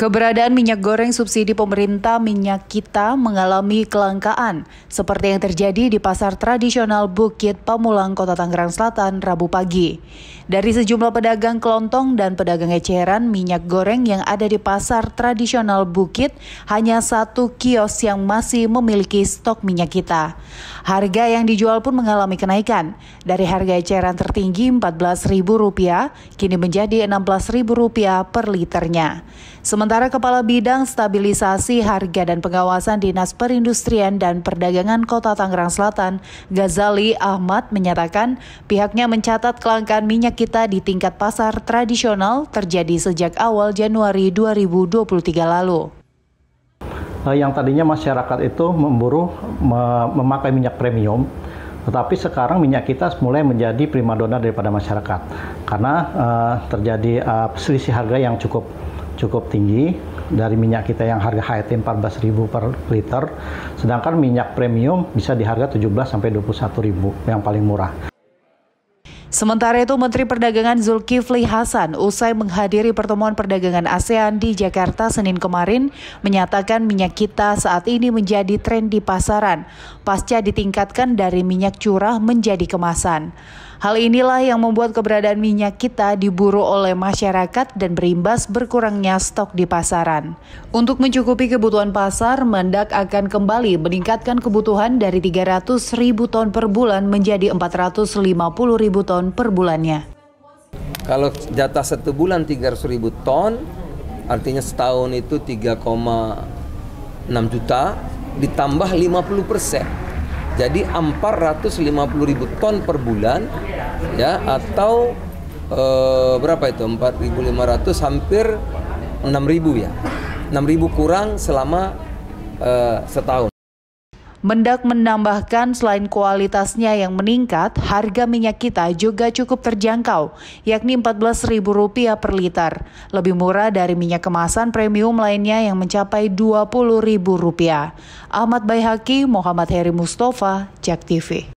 Keberadaan minyak goreng subsidi pemerintah minyak kita mengalami kelangkaan, seperti yang terjadi di pasar tradisional Bukit Pamulang, Kota Tangerang Selatan, Rabu pagi. Dari sejumlah pedagang kelontong dan pedagang eceran, minyak goreng yang ada di pasar tradisional Bukit hanya satu kios yang masih memiliki stok minyak kita. Harga yang dijual pun mengalami kenaikan. Dari harga eceran tertinggi Rp14.000, kini menjadi Rp16.000 per liternya. Sementara Kepala Bidang Stabilisasi Harga dan Pengawasan Dinas Perindustrian dan Perdagangan Kota Tangerang Selatan, Ghazali Ahmad menyatakan pihaknya mencatat kelangkaan minyak kita di tingkat pasar tradisional terjadi sejak awal Januari 2023 lalu eh, yang tadinya masyarakat itu memburu memakai minyak premium tetapi sekarang minyak kita mulai menjadi primadona daripada masyarakat karena uh, terjadi uh, selisih harga yang cukup cukup tinggi dari minyak kita yang harga HET 14.000 per liter, sedangkan minyak premium bisa di harga 17 sampai 21.000 yang paling murah. Sementara itu, Menteri Perdagangan Zulkifli Hasan usai menghadiri pertemuan perdagangan ASEAN di Jakarta Senin kemarin menyatakan minyak kita saat ini menjadi tren di pasaran pasca ditingkatkan dari minyak curah menjadi kemasan. Hal inilah yang membuat keberadaan minyak kita diburu oleh masyarakat dan berimbas berkurangnya stok di pasaran. Untuk mencukupi kebutuhan pasar, Mendak akan kembali meningkatkan kebutuhan dari 300 ribu ton per bulan menjadi 450 ribu ton ton per bulannya. Kalau jatah satu bulan 300 ribu ton, artinya setahun itu 3,6 juta ditambah 50 persen. Jadi 450 ribu ton per bulan ya atau e, berapa itu 4.500 hampir 6.000 ya 6.000 kurang selama e, setahun Mendak menambahkan selain kualitasnya yang meningkat, harga minyak kita juga cukup terjangkau, yakni Rp14.000 per liter, lebih murah dari minyak kemasan premium lainnya yang mencapai Rp20.000. Ahmad Baihaki, Muhammad Heri Mustafa, Jak TV.